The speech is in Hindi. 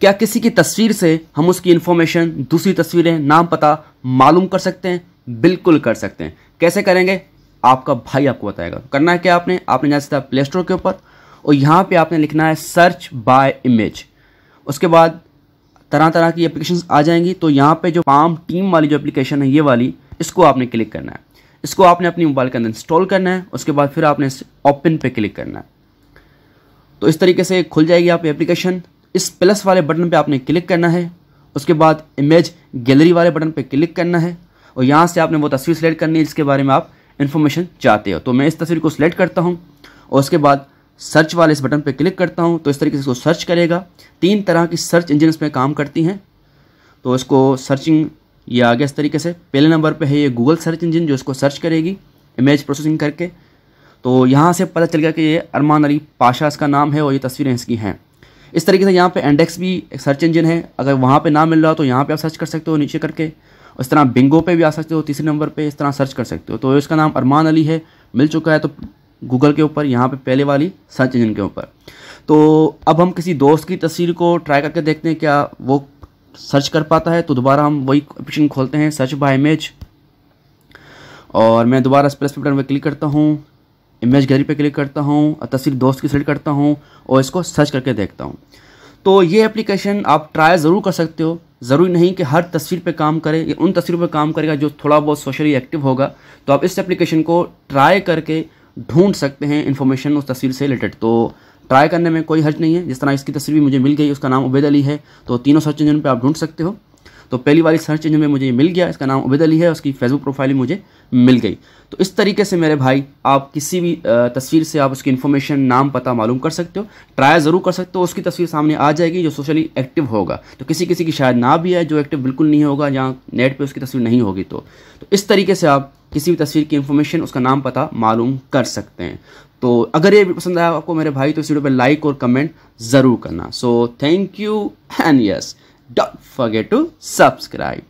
क्या किसी की तस्वीर से हम उसकी इन्फॉर्मेशन दूसरी तस्वीरें नाम पता मालूम कर सकते हैं बिल्कुल कर सकते हैं कैसे करेंगे आपका भाई आपको बताएगा करना है क्या आपने आपने जाना सीधा प्ले स्टोर के ऊपर और यहाँ पे आपने लिखना है सर्च बाय इमेज उसके बाद तरह तरह की एप्लीकेशन आ जाएंगी तो यहाँ पे जो पाम टीम वाली जो एप्लीकेशन है ये वाली इसको आपने क्लिक करना है इसको आपने अपनी मोबाइल के अंदर इंस्टॉल करना है उसके बाद फिर आपने ओपन पे क्लिक करना है तो इस तरीके से खुल जाएगी आप एप्लीकेशन इस प्लस वाले बटन पे आपने क्लिक करना है उसके बाद इमेज गैलरी वाले बटन पे क्लिक करना है और यहाँ से आपने वो तस्वीर सेलेक्ट करनी है जिसके बारे में आप इन्फॉर्मेशन चाहते हो तो मैं इस तस्वीर को सिलेक्ट करता हूँ और उसके बाद सर्च वाले इस बटन पर क्लिक करता हूँ तो इस तरीके से इसको सर्च करेगा तीन तरह की सर्च इंजन इसमें काम करती हैं तो इसको सर्चिंग ये आ गया इस तरीके से पहले नंबर पर है ये गूगल सर्च इंजन जो इसको सर्च करेगी इमेज प्रोसेसिंग करके तो यहाँ से पता चल गया कि ये अरमान अली पाशा इसका नाम है और ये तस्वीरें इसकी हैं इस तरीके से यहाँ पे इंडेक्स भी एक सर्च इंजन है अगर वहाँ पे ना मिल रहा हो तो यहाँ पे आप सर्च कर सकते हो नीचे करके इस तरह बिंगो पे भी आ सकते हो तीसरे नंबर पे इस तरह सर्च कर सकते हो तो इसका नाम अरमान अली है मिल चुका है तो गूगल के ऊपर यहाँ पर पहले वाली सर्च इंजन के ऊपर तो अब हम किसी दोस्त की तस्वीर को ट्राई करके देखते हैं क्या वो सर्च कर पाता है तो दोबारा हम वही ऑप्शन खोलते हैं सर्च बाय इमेज और मैं दोबारा प्लस बटन पर क्लिक करता हूँ इमेज गैलरी पे क्लिक करता हूँ तस्वीर दोस्त की सेलेक्ट करता हूँ और इसको सर्च करके देखता हूँ तो ये एप्लीकेशन आप ट्राई ज़रूर कर सकते हो ज़रूरी नहीं कि हर तस्वीर पे काम करे या उन तस्वीरों पे काम करेगा जो थोड़ा बहुत सोशली एक्टिव होगा तो आप इस एप्लीकेशन को ट्राई करके ढूंढ सकते हैं इन्फॉर्मेशन उस तस्वीर से रिलेटेड तो ट्राई करने में कोई हर्ज नहीं है जिस तरह इसकी तस्वीर भी मुझे मिल गई उसका नाम उबैद अली है तो तीनों सर्च इंजन पर आप ढूंढ सकते हो तो पहली वाली सर्च इंजन में मुझे मिल गया इसका नाम उबैद अली है उसकी फेसबुक प्रोफाइल मुझे मिल गई तो इस तरीके से मेरे भाई आप किसी भी तस्वीर से आप उसकी इन्फॉर्मेशन नाम पता मालूम कर सकते हो ट्राई ज़रूर कर सकते हो उसकी तस्वीर सामने आ जाएगी जो सोशली एक्टिव होगा तो किसी किसी की शायद ना भी है जो एक्टिव बिल्कुल नहीं होगा या नेट पर उसकी तस्वीर नहीं होगी तो, तो इस तरीके से आप किसी भी तस्वीर की इन्फॉर्मेशन उसका नाम पता मालूम कर सकते हैं तो अगर ये पसंद आया आपको मेरे भाई तो इस वीडियो पर लाइक और कमेंट ज़रूर करना so thank you and yes don't forget to subscribe